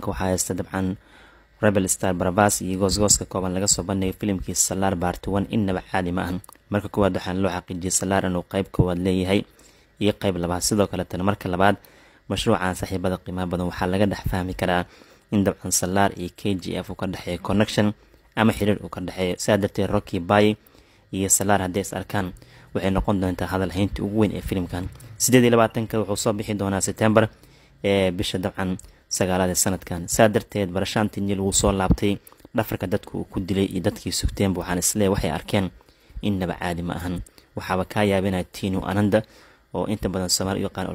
waxaa haysta dabcan rebel star baravas iyo goosgooska kooban laga soo bandhigay filimkii salaar baarti wan innaba caadi ma ahan marka koowaad waxaana loo xaqiijiyey salaar inuu qayb koowaad leeyahay iyo qayb labaad sidoo kaletana marka labaad mashruucan saaxiibada qiimaha badan waxaa laga dhex fahmi karaa in dabcan salaar iyo k g f uu ka dhexeeyo connection ama xiriir uu ka dhexeeyo sidaa darteed rocky bay iyo salaar hadday is arkaan waxay noqon doontaa hadalhayntii ugu weyn ee filimkan siddeed iyo labaatanka wuxuu soo bixi doonaa sebtembar ee bisha dabcan sagaalaad ee sanadkan saa darteed barashaan tinjil wuu soo laabtay dhafarka dadku uu ku dilay iyo dadkii sugteenba waxaan islee waxay arkeen innaba caadi ma ahan waxaaba kaa yaabinaya tinu ananda oo inta badan soomaali u yaqaan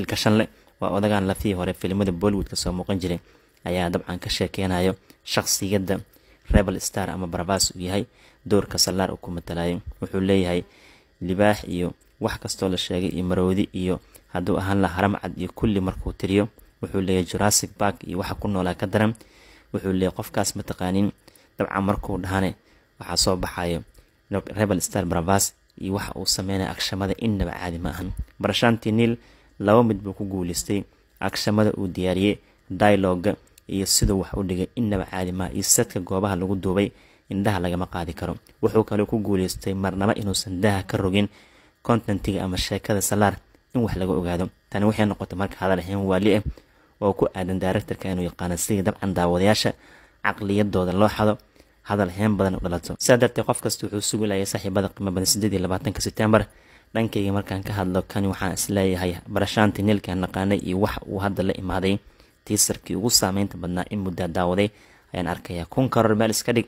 ilkashan leh waa odagaan lafihii hore filimada bollywoodka soo muuqan jiray ayaa dabcan ka sheekeynayo shakhsiyadda rebel star ama barabas uu yahay doorka sallaar uu ku matalayay wuxuu leeyahay libaax iyo wax kastoo la sheegay iyo maroodi iyo hadduu ahaan la haram cad iyo kulli markuu tiriyo wuxuu leeyahy jurassic bark iyo waxa ku noolaa ka daran wuxuu leeyahy qofkaas mataqaanin dabcan markuu dhahane waxaa soo baxayo rebel star bravas iyo waxa uu sameynaya agshamada innaba caadi ma ahan barashaantii niil laba mid buu ku guuleystay agshamada uu diyaariyey dialoga iyo siduu wax u dhigay innaba caadi maaha iyo sadka goobaha lagu duubay indhaha lagama qaadi karo wuxuu kale ku guuleystay marnaba inuusan daha ka rogin contentiga ama sheekada salaar in wax laga ogaado tani waxay noqotay marka hadal xeen waali ah oo ku aadan daaraktarka inuu yaqaano sidii dabcan daawadayaasha caqliyadooda loo xado hadal heen badan u dhalato sidaa darteed qof kasta wuxuu sugi laayay saaxiibada qiimo badan sideed labaatanka septembar dhankayga markaan ka hadlo kani waxaan isleeyahay barashaanti niilkaan naqaanay iyo wax uu hadda la imaaday tiisarkii ugu saameynta badnaa in muddaa daawaday ayaan arkayaa kun karoor meel iska dhig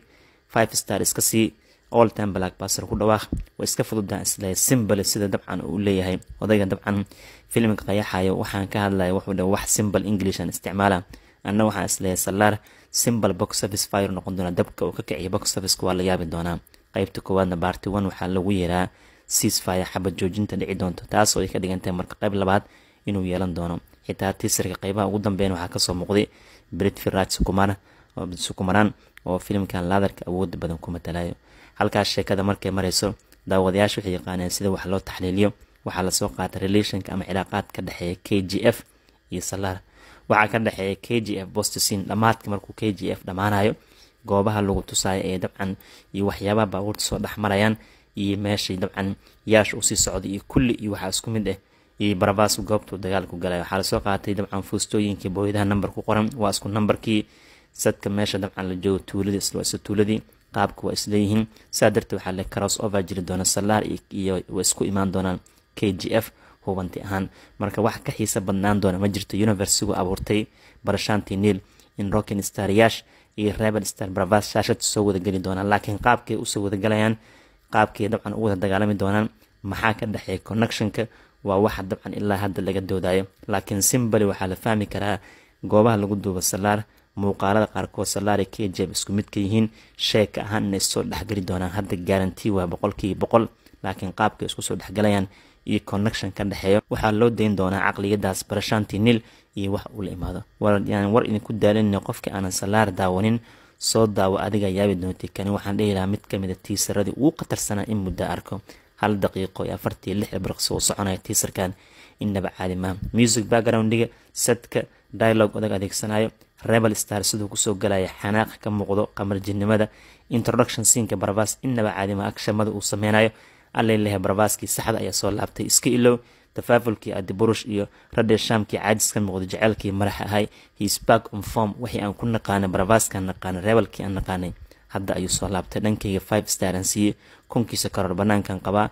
five star iska sii all time black baser ku dhawaaq way iska fududaha isle simbal sida dabcan uu leeyahay odayga dabcan filimka qayaxaya waxaan ka hadlaya wuxuudha wax simbal english isticmaala anna waxaan isleehay sallaar simbal box office fire noqon doona dabka uu ka kiciyo box officeka waa la yaabi doonaa qaybta koowaadna baarti one waxaa lagu yeeraa siisfaya xabad joojinta dhici doonto taas oo ay ka dhigan marka qayb labaad inuu yeelan doono xitaa tiisarka qaybaha ugu dambeyn waxaa kasoo muuqday brit firaj sukumaraan oo filimkan laadarka awooda badan ku matalayo halkaas sheekada markay marayso daawadayaasha waxay yaqaaneen sida wax loo taxliiliyo waxaa lasoo qaatay relationka ama cilaaqaad ka dhexeeya k g f iyo salaar waxaa ka dhexeeya k g f bostosin dhammaadka markuu k g f dhammaanayo goobaha lagu tusayo ee dabcan iyo waxyaabaha baabuurta soo dhex marayaan iyo meeshay dabcan yaash usii socda iyo kulli iyo waxaa isku mid ah iyo barabaas goobtuu dagaalku galay waxaa lasoo qaatay dabcan fuustooyinkii booyadaha nambar ku qoran waa isku nambarkii sadka meesha dabcan la joogo tuuladii isla tuuladii qaabka waa isleeyihiin saa darteed waxaa le cross over jiri doona salaar iyo way isku imaan doonaan k g f hubanti ahaan marka wax ka xiisa badnaan doona ma jirto universigu abuurtay barashaantii niil in rockin staryash iyo rebel star bravas shaashad soo wadageli doonaan laakiin qaabkay usoo wadagalayaan qaabkay dabcan u dagaalami doonaan maxaa ka dhexeeya connectionka waa waxa dabcan ilaa hadda laga doodayo laakiin simbali waxaa la fahmi karaa goobaha lagu duubo salaar muuqaalada qaarkood salaari kiyo isku mid ka yihiin sheeka ahaan inay soo dhexgeli doonaan hadda garanti waa boqolkiiba boqol laakiin qaabka isku soo dhexgalayaan iyo connection ka dhexeeyo waxaa loo dayn doonaa caqliyadaas barashanti nil iyo wax uu la imaado waaan war idinku daalinayno qofka aanan salaar daawanin soo daawo adiga yaabi doonti kani waxaan dhihi lahaa mid kamida ah tiisaradii ugu khatarsanaa in muddo arko hal daqiiqo iyo afartii lix barqsi uu soconaya tiisarkan indhaba caadi music backgroundiga sadka dialogue odag adeegsanayo rebel star siduu kusoo galaya xanaaq ka muuqdo qamarjinimada introduction sinka barbaas innaba caadima agshamada uu sameynayo allalehe barbaaskii saxda ayaa soo laabtay iska ilow tafaafulkii adiburush iyo radhe shaamkii caajis ka muuqdo jaceylkii madax ahay hisbark onform wixii aan ku naqaanay barbaaskaan naqaanay rebelkii aan naqaanay hadda ayuu soo laabtay dhankayga five staran siiye kunkiisa karoor banaankan qabaa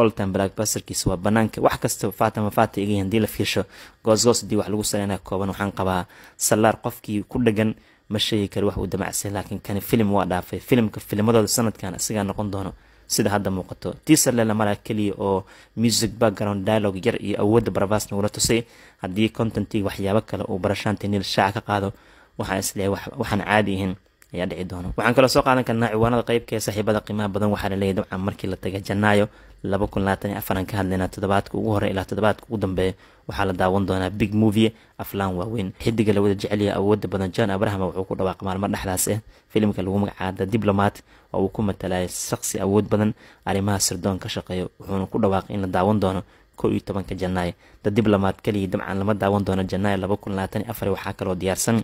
oltan blackbasterkiisa waa banaanka wax kasta faatama faata igay hadii la fiirsho goosgoos hadii wax lagu saleynaa kooban waxaan qabaa sallaar qofkii ku dhegan ma sheegi karo wax uu damacsan laakiin kani filim waa dhaafay filimka filimadooda sanadkan isagaa noqon doono sida hadda muuqato tiser lela mala keliya oo music background dialogue yar iyo awoodda barbaas nagula tusay haddii contentii waxyaabo kale uu barashaanta niil shaaca ka qaado waxaan isleeyahay waxaan caadi ahayn ayaa dhici doona waxaan kaloo soo qaadan karnaa ciwaanada qeybka ee saaxiibada qiimaha badan waxaana leeyahy dabcan markii la taga janaayo laba kun labaatan iyo afaran ka hadlaynaa toddobaadka ugu horey ilaa toddobaadka ugu dambeeya waxaa la daawan doonaa big movie aflaan waaweyn xidiga la wada jecelyaha awoodda badan john abraham wuxuu ku dhawaaq maalmo dhexdaas ah filimka lagu magacaada diblomat oo uu ku matalaya shaqsi awood badan arrimaha sirdoon ka shaqeeya wuxuuna ku dhawaaqay in la daawan doono ko iyo tobanka janaayo da diblomat keligii dabcan lama daawan doono janaayo laba kun labaatan iyo afar waxaa kaloo diyaarsan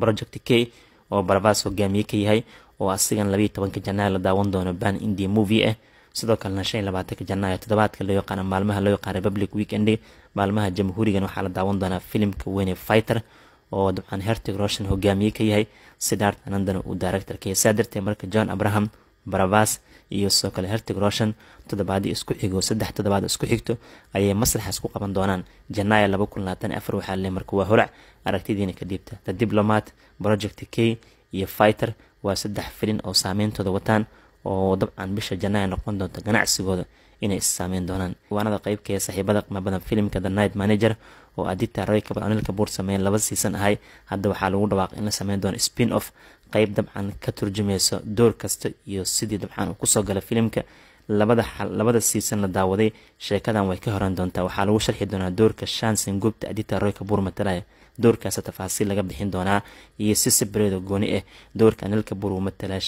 project k oo barbaas hogaamiye ka yahay oo asigan labaiyo tobanka janaayo la daawan doono ban indi movie ah sidoo kalena shan iyo labaatanka janaayo toddobaadka loo yaqaano maalmaha loo yaqaano republic weekend maalmaha jamhuurigan waxaa la daawan doonaa filimka weyne fighter oo dabcan hertig roshan hogaamiye ka yahay sidaart anandana uu daaractor ka yahay saa darteed marka john abraham barabas iyo sidoo kale hertig roshan toddobaadii isku xigo saddex todobaad isku xigto ayay masraxaas ku qaban doonaan janaayo laba kun labaatan afar waxaa le marka waa holac aragtidiina ka the diplomat project k iyo fighter waa saddex filin oo saameyntooda wataan oo dabcan bisha janaayo noqon doonta ganacsigooda inay issaameyn doonaan waanada qeybkee saaxiibada qiimabadan filimka the night manager oo adita roy kabad anilka buur sameeyen laba siisan ahay hadda waxaa lagu dhawaaqay in la sameyn doono spin off qeyb dabcan ka turjumaysa door kasta iyo sidii dabcan kusoo gala filimka labada siisan la daawaday sheekadan way ka horan doontaa waxaa lagu sharxi doonaa doorka shansin goobta adita royka buur matalaya tafaasiil laga bixin doonaa iyo sisibareeda gooni ah doorka anilka buur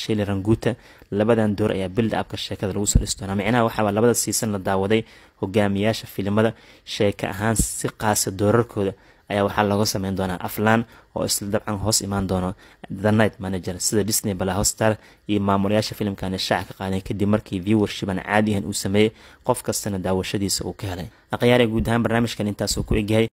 shili ranguuta labadan door ayaa bilda abka sheekada lagu soo dhisi doonaa micnaha waxaaba labada siisan la daawaday hogaamiyaasha filimada sheeka ahaan si qaasa ah doorarkooda ayaa waxaa looga sameyn doonaa aflaan oo isla dabcan hoos imaan doono the night manager sida disney balahostar iyo maamulayaasha filimkani shaaca ka qaadeen kadib markii viewershiban caadihan uu sameeyey qof kastana daawashadiisa uu ka helay akhyaaree guud ahaan barnaamijkan intaasuu ku egyahay